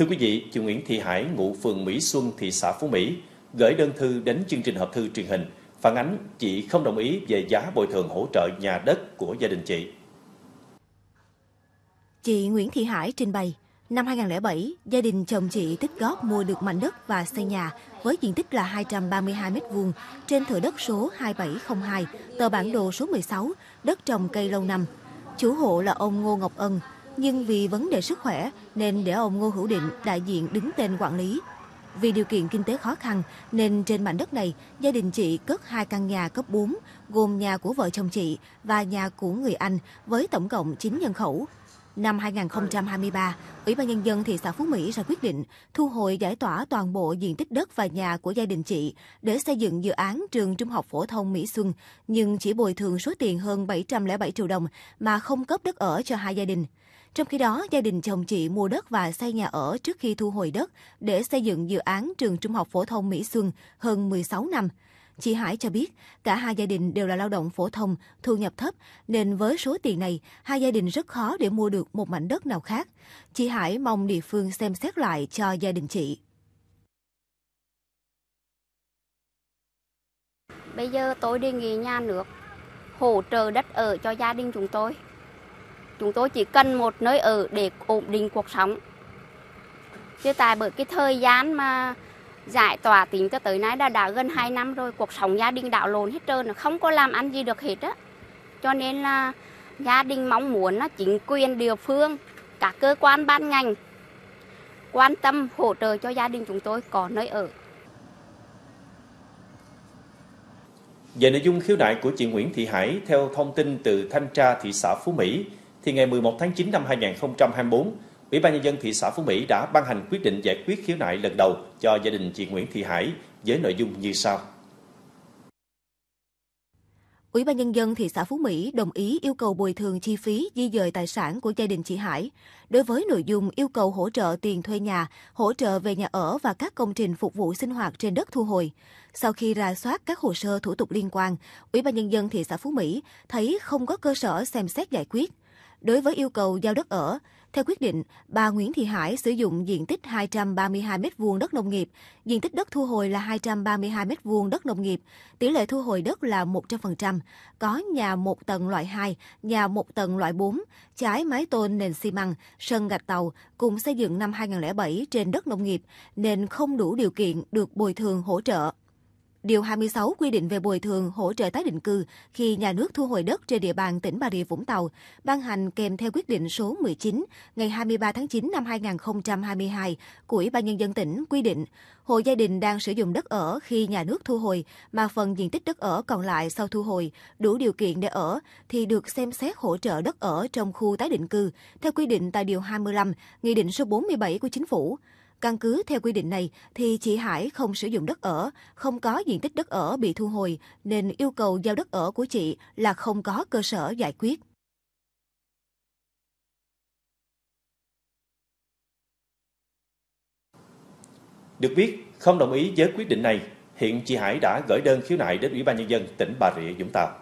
Thưa quý vị, chị Nguyễn Thị Hải, ngụ phường Mỹ Xuân, thị xã Phú Mỹ, gửi đơn thư đến chương trình hộp thư truyền hình, phản ánh chị không đồng ý về giá bồi thường hỗ trợ nhà đất của gia đình chị. Chị Nguyễn Thị Hải trình bày, năm 2007, gia đình chồng chị tích góp mua được mảnh đất và xây nhà với diện tích là 232 m2 trên thửa đất số 2702, tờ bản đồ số 16, đất trồng cây lâu năm. Chủ hộ là ông Ngô Ngọc Ân, nhưng vì vấn đề sức khỏe nên để ông Ngô Hữu Định đại diện đứng tên quản lý. Vì điều kiện kinh tế khó khăn nên trên mảnh đất này, gia đình chị cất hai căn nhà cấp 4 gồm nhà của vợ chồng chị và nhà của người Anh với tổng cộng 9 nhân khẩu. Năm 2023, Ủy ban Nhân dân thị xã Phú Mỹ ra quyết định thu hồi giải tỏa toàn bộ diện tích đất và nhà của gia đình chị để xây dựng dự án trường trung học phổ thông Mỹ Xuân, nhưng chỉ bồi thường số tiền hơn 707 triệu đồng mà không cấp đất ở cho hai gia đình. Trong khi đó, gia đình chồng chị mua đất và xây nhà ở trước khi thu hồi đất để xây dựng dự án trường trung học phổ thông Mỹ Xuân hơn 16 năm. Chị Hải cho biết, cả hai gia đình đều là lao động phổ thông, thu nhập thấp, nên với số tiền này, hai gia đình rất khó để mua được một mảnh đất nào khác. Chị Hải mong địa phương xem xét lại cho gia đình chị. Bây giờ tôi đề nghị nhà nước hỗ trợ đất ở cho gia đình chúng tôi. Chúng tôi chỉ cần một nơi ở để ổn định cuộc sống. Chứ tại bởi cái thời gian mà giải tỏa tính cho tới nay đã, đã gần 2 năm rồi cuộc sống gia đình đảo lộn hết trơn không có làm ăn gì được hết á cho nên là gia đình mong muốn là chính quyền địa phương các cơ quan ban ngành quan tâm hỗ trợ cho gia đình chúng tôi có nơi ở Về nội dung khiếu nại của chị Nguyễn Thị Hải, theo thông tin từ Thanh tra thị xã Phú Mỹ, thì ngày 11 tháng 9 năm 2024, Ủy ban nhân dân thị xã Phú Mỹ đã ban hành quyết định giải quyết khiếu nại lần đầu cho gia đình chị Nguyễn Thị Hải với nội dung như sau. Ủy ban nhân dân thị xã Phú Mỹ đồng ý yêu cầu bồi thường chi phí di dời tài sản của gia đình chị Hải. Đối với nội dung yêu cầu hỗ trợ tiền thuê nhà, hỗ trợ về nhà ở và các công trình phục vụ sinh hoạt trên đất thu hồi. Sau khi ra soát các hồ sơ thủ tục liên quan, Ủy ban nhân dân thị xã Phú Mỹ thấy không có cơ sở xem xét giải quyết. Đối với yêu cầu giao đất ở, theo quyết định, bà Nguyễn Thị Hải sử dụng diện tích 232 m2 đất nông nghiệp, diện tích đất thu hồi là 232 m2 đất nông nghiệp, tỷ lệ thu hồi đất là 100%, có nhà một tầng loại 2, nhà một tầng loại 4, trái mái tôn nền xi măng, sân gạch tàu cùng xây dựng năm 2007 trên đất nông nghiệp nên không đủ điều kiện được bồi thường hỗ trợ. Điều 26 quy định về bồi thường hỗ trợ tái định cư khi nhà nước thu hồi đất trên địa bàn tỉnh Bà Rịa Vũng Tàu, ban hành kèm theo quyết định số 19 ngày 23 tháng 9 năm 2022 của Ủy ban Nhân dân tỉnh quy định hộ gia đình đang sử dụng đất ở khi nhà nước thu hồi mà phần diện tích đất ở còn lại sau thu hồi đủ điều kiện để ở thì được xem xét hỗ trợ đất ở trong khu tái định cư theo quy định tại Điều 25 Nghị định số 47 của Chính phủ. Căn cứ theo quy định này thì chị Hải không sử dụng đất ở, không có diện tích đất ở bị thu hồi nên yêu cầu giao đất ở của chị là không có cơ sở giải quyết. Được biết, không đồng ý với quyết định này, hiện chị Hải đã gửi đơn khiếu nại đến Ủy ban Nhân dân tỉnh Bà Rịa, Vũng Tàu.